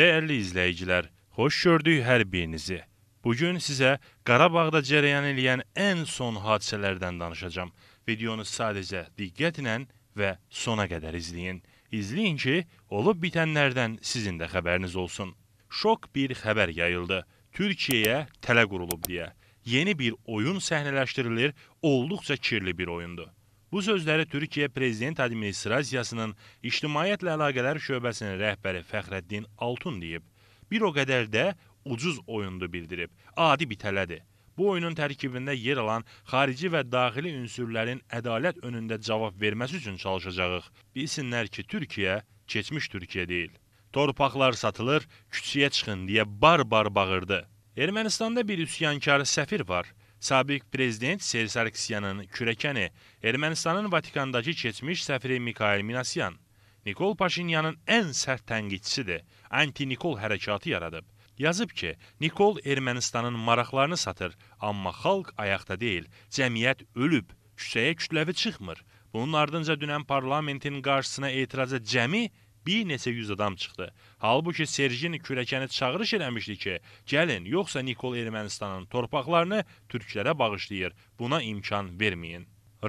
Dəyərli izləyicilər, xoş gördük hər birinizi. Bu gün sizə Qarabağda cərəyan edən ən son hadisələrdən danışacağam. Videonu sadəcə diqqətlə və sona qədər izləyin. İzləyin ki, olub bitənlərdən sizin də xəbəriniz olsun. Şok bir xəbər yayıldı. Türkiyəyə tələ qurulub deyə. Yeni bir oyun səhnələşdirilir, olduqca kirli bir oyundur. Bu sözləri Türkiyə Prezident Administrasiyasının İctimaiyyətlə Əlaqələr Şöbəsinin rəhbəri Fəxrəddin Altun deyib. Bir o qədər də ucuz oyundu bildirib. Adi bir tələdir. Bu oyunun tərkibində yer alan xarici və daxili ünsürlərin ədalət önündə cavab verməsi üçün çalışacağıq. Bilsinlər ki, Türkiyə keçmiş Türkiyə deyil. Torpaqlar satılır, küçüyə çıxın deyə bar-bar bağırdı. Ermənistanda bir üsyankar səfir var. Sabiq prezident Serj Sarkisyanın kürəkəni Ermənistanın Vatikandakı keçmiş səfiri Mikayel Minasyan Nikol Paşinyanın ən sərt tənqidçisidir. Anti-Nikol hərəkatı yaradıb. Yazıb ki, Nikol Ermənistanın maraqlarını satır, amma xalq ayaqda deyil, cəmiyyət ölüb, küçəyə kütləvi çıxmır. Bunun ardınca dünən parlamentin qarşısına etiraza cəmi bir neçə yüz adam çıxdı. Halbuki Serjini kürəkəni çağırış eləmişdi ki, gəlin, yoxsa Nikol Ermənistanın torpaqlarını türklərə bağışlayır, buna imkan verməyin.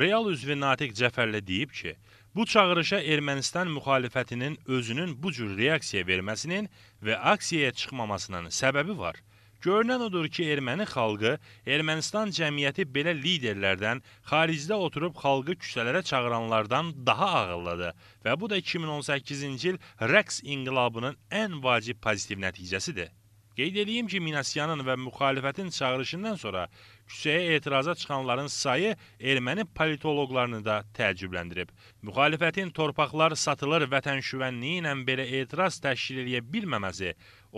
Real üzvü Natiq Cəfərli deyib ki, bu çağırışa Ermənistan müxalifətinin özünün bu cür reaksiya verməsinin və aksiyaya çıxmamasının səbəbi var. Görünən odur ki, erməni xalqı, Ermənistan cəmiyyəti belə liderlərdən, xaricdə oturub xalqı küçələrə çağıranlardan daha ağıllıdır və bu da 2018-ci il rəqs inqilabının ən vacib pozitiv nəticəsidir. Qeyd edeyim ki, Minasyanın və müxalifətin çağırışından sonra küçəyə etiraza çıxanların sayı erməni politoloqlarını da təəccübləndirib. Müxalifətin torpaqlar satılır vətən şüvənliyi ilə belə etiraz təşkil edə bilməməsi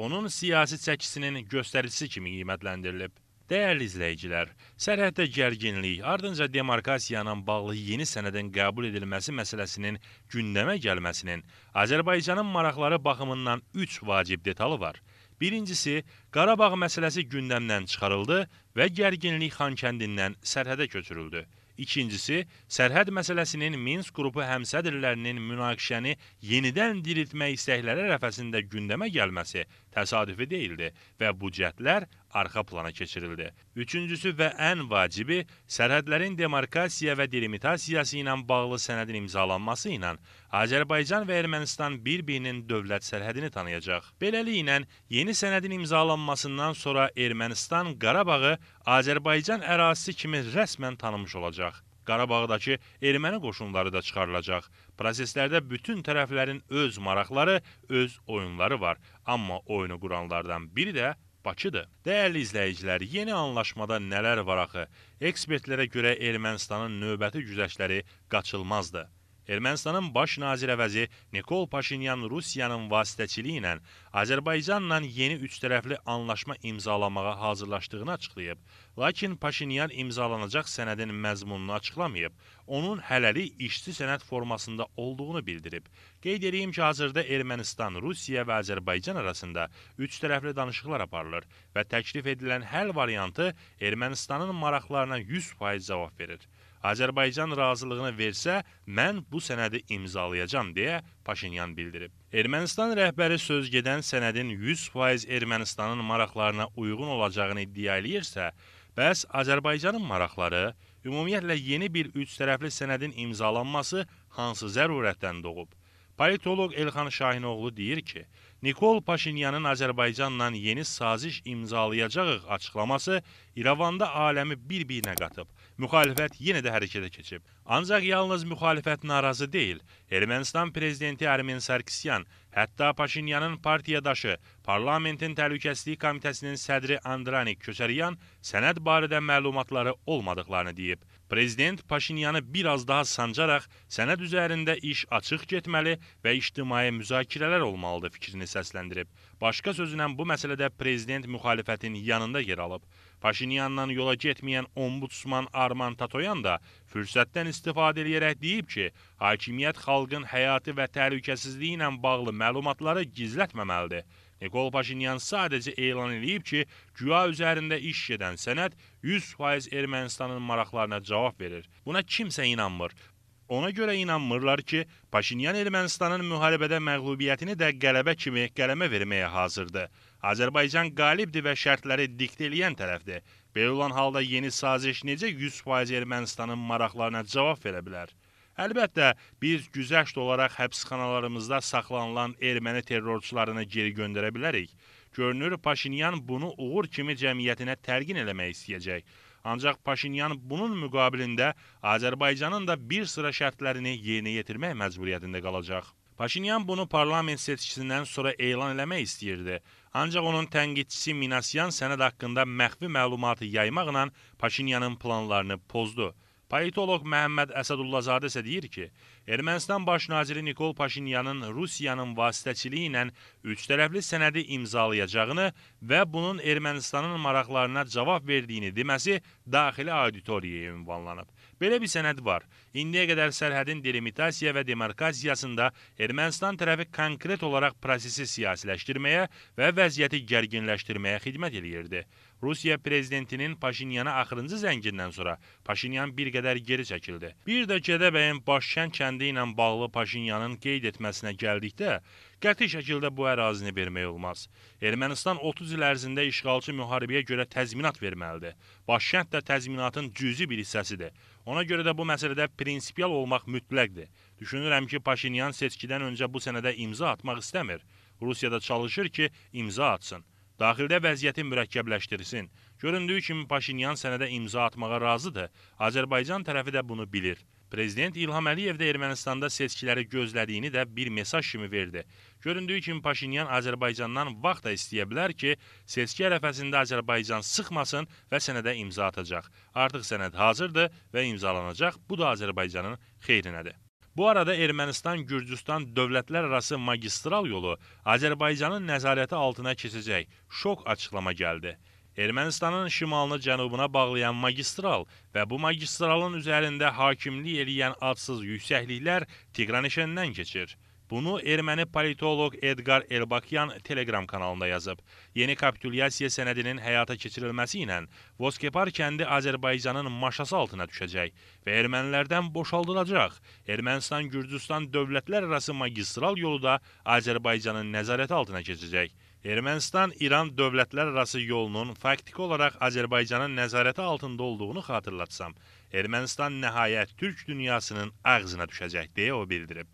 onun siyasi çəkisinin göstəricisi kimi qiymətləndirilib. Dəyərli izləyicilər, sərhəddə gərginlik, ardınca demarkasiyanın bağlı yeni sənədin qəbul edilməsi məsələsinin gündəmə gəlməsinin Azərbaycanın maraqları baxımından 3 vacib detalı var. Birincisi, Qarabağ məsələsi gündəmdən çıxarıldı və gərginlik Xankəndindən sərhədə köçürüldü. İkincisi, sərhəd məsələsinin Minsk qrupu həmsədrlərinin münaqişəni yenidən diriltmək istəkləri rəfəsində gündəmə gəlməsi təsadüfi deyildi və bu cəhdlər arxa plana keçirildi. Üçüncüsü və ən vacibi sərhədlərin demarkasiya və delimitasiyası ilə bağlı sənədin imzalanması ilə Azərbaycan və Ermənistan bir-birinin dövlət sərhədini tanıyacaq. Beləliklə, yeni sənədin imzalanmasından sonra Ermənistan Qarabağı Azərbaycan ərazisi kimi rəsmən tanımış olacaq. Qarabağdakı erməni qoşunları da çıxarılacaq. Proseslərdə bütün tərəflərin öz maraqları, öz oyunları var. Amma oyunu quranlardan biri də Bakıdır. Dəyərli izləyicilər, yeni anlaşmada nələr var axı? Ekspertlərə görə Ermənistanın növbəti güzəştləri qaçılmazdır. Ermənistanın baş nazir əvəzi Nikol Paşinyan Rusiyanın vasitəçiliyi ilə Azərbaycanla yeni üçtərəfli anlaşma imzalamağa hazırlaşdığını açıqlayıb. Lakin Paşinyan imzalanacaq sənədin məzmununu açıqlamayıb, onun hələlik işçi sənəd formasında olduğunu bildirib. Qeyd edeyim ki, hazırda Ermənistan, Rusiya və Azərbaycan arasında üçtərəfli danışıqlar aparılır və təklif edilən həll variantı Ermənistanın maraqlarına 100% cavab verir. Azərbaycan razılığını versə, mən bu sənədi imzalayacam deyə Paşinyan bildirib. Ermənistan rəhbəri söz gedən sənədin 100% Ermənistanın maraqlarına uyğun olacağını iddia eləyirsə, bəs Azərbaycanın maraqları ümumiyyətlə yeni bir üçtərəfli sənədin imzalanması hansı zərurətdən doğub? Politoloq Elxan Şahinoğlu deyir ki, Nikol Paşinyanın Azərbaycanla yeni saziş imzalayacağıq açıqlaması İrəvanda aləmi bir-birinə qatıb. Müxalifət yenə də hərəkətə keçib. Ancaq yalnız müxalifət narazı deyil. Ermənistan prezidenti Ermin Sarkisyan, hətta Paşinyanın partiyadaşı, parlamentin təhlükəsizlik komitəsinin sədri Andranik Köçəryan sənəd barədə məlumatları olmadıqlarını deyib. Prezident Paşinyanı biraz daha sancaraq sənəd üzərində iş açıq getməli və ictimai müzakirələr olmalıdır fikrini səsləndirib. Başqa sözünlə bu məsələdə prezident müxalifətin yanında yer alıb. Paşinyandan yola getməyən ombudsman Arman Tatoyan da fürsətdən istifadə edərək deyib ki, hakimiyyət xalqın həyatı və təhlükəsizliyi ilə bağlı məlumatları gizlətməməlidir. Nikol Paşinyan sadəcə elan edib ki, güya üzərində iş gedən sənəd 100% Ermənistanın maraqlarına cavab verir. Buna kimsə inanmır. Ona görə inanmırlar ki, Paşinyan Ermənistanın müharibədə məğlubiyyətini də qələbə kimi qələmə verməyə hazırdır. Azərbaycan qalibdir və şərtləri diktə eləyən tərəfdir. Belə olan halda yeni saziş necə 100% Ermənistanın maraqlarına cavab verə bilər? Əlbəttə, biz güzəşt olaraq həbsxanalarımızda saxlanılan erməni terrorçularını geri göndərə bilərik. Görünür, Paşinyan bunu uğur kimi cəmiyyətinə tərgin eləmək istəyəcək. Ancaq Paşinyan bunun müqabilində Azərbaycanın da bir sıra şərtlərini yerinə yetirmək məcburiyyətində qalacaq. Paşinyan bunu parlament seçkisindən sonra elan eləmək istəyirdi. Ancaq onun tənqidçisi Minasyan sənəd haqqında məxfi məlumatı yaymaqla Paşinyanın planlarını pozdu. Politoloq Məhəmməd Əsədullazadə isə deyir ki, Ermənistan baş naziri Nikol Paşinyanın Rusiyanın vasitəçiliyi ilə üçtərəfli sənədi imzalayacağını və bunun Ermənistanın maraqlarına cavab verdiyini deməsi daxili auditoriyaya ünvanlanıb. Belə bir sənəd var. İndiyə qədər sərhədin delimitasiya və demarkasiyasında Ermənistan tərəfi konkret olaraq prosesi siyasiləşdirməyə və vəziyyəti gərginləşdirməyə xidmət eləyirdi. Rusiya prezidentinin Paşinyana axırıncı zəngindən sonra Paşinyan bir qədər geri çəkildi. Bir də Gədəbəyin başkənd kəndi kəndi ilə bağlı Paşinyanın qeyd etməsinə gəldikdə, qəti şəkildə bu ərazini vermək olmaz. Ermənistan 30 il ərzində işğalçı müharibəyə görə təzminat verməlidir. Başkənd də təzminatın cüzi bir hissəsidir. Ona görə də bu məsələdə prinsipial olmaq mütləqdir. Düşünürəm ki, Paşinyan seçkidən öncə bu sənədə imza atmaq istəmir. Rusiyada çalışır ki, imza atsın. Daxildə vəziyyəti mürəkkəbləşdirsin. Göründüyü kimi Paşinyan sənədə imza atmağa razıdır. Azərbaycan tərəfi də bunu bilir. Prezident İlham Əliyev də Ermənistanda seçkiləri gözlədiyini də bir mesaj kimi verdi. Göründüyü kimi Paşinyan Azərbaycandan vaxt da istəyə bilər ki, seçki ərəfəsində Azərbaycan sıxmasın və sənədə imza atacaq. Artıq sənəd hazırdır və imzalanacaq. Bu da Azərbaycanın xeyrinədir. Bu arada Ermənistan-Gürcüstan dövlətlər arası magistral yolu Azərbaycanın nəzarəti altına keçəcək. Şok açıqlama gəldi. Ermənistanın şimalını cənubuna bağlayan magistral və bu magistralın üzərində hakimlik eləyən adsız yüksəkliklər Tiqranişəndən keçir. Bunu erməni politoloq Edgar Elbakyan Telegram kanalında yazıb. Yeni kapitulyasiya sənədinin həyata keçirilməsi ilə Voskepar kəndi Azərbaycanın maşası altına düşəcək və ermənilərdən boşaldılacaq. Ermənistan-Gürcüstan dövlətlər arası magistral yolu da Azərbaycanın nəzarəti altına keçəcək. Ermənistan-İran dövlətlər arası yolunun faktiki olaraq Azərbaycanın nəzarəti altında olduğunu xatırlatsam, Ermənistan nəhayət Türk dünyasının ağzına düşəcək deyə o bildirib.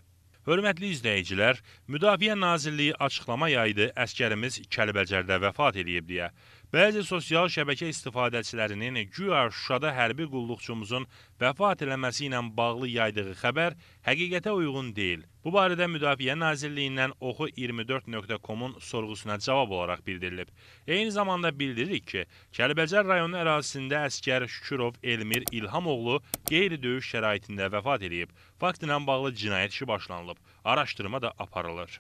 Hörmətli izləyicilər, Müdafiə Nazirliyi açıqlama yaydı, əskərimiz Kəlbəcərdə vəfat edib deyə. Bəzi sosial şəbəkə istifadəçilərinin güya Şuşada hərbi qulluqçumuzun vəfat eləməsi ilə bağlı yaydığı xəbər həqiqətə uyğun deyil. Bu barədə Müdafiə Nazirliyindən oxu24.com-un sorğusuna cavab olaraq bildirilib. Eyni zamanda bildiririk ki, Kəlbəcər rayonu ərazisində əskər Şükürov Elmir İlhamoğlu qeyri-döyüş şəraitində vəfat edib. Faktla bağlı cinayət işi başlanılıb, araşdırma da aparılır.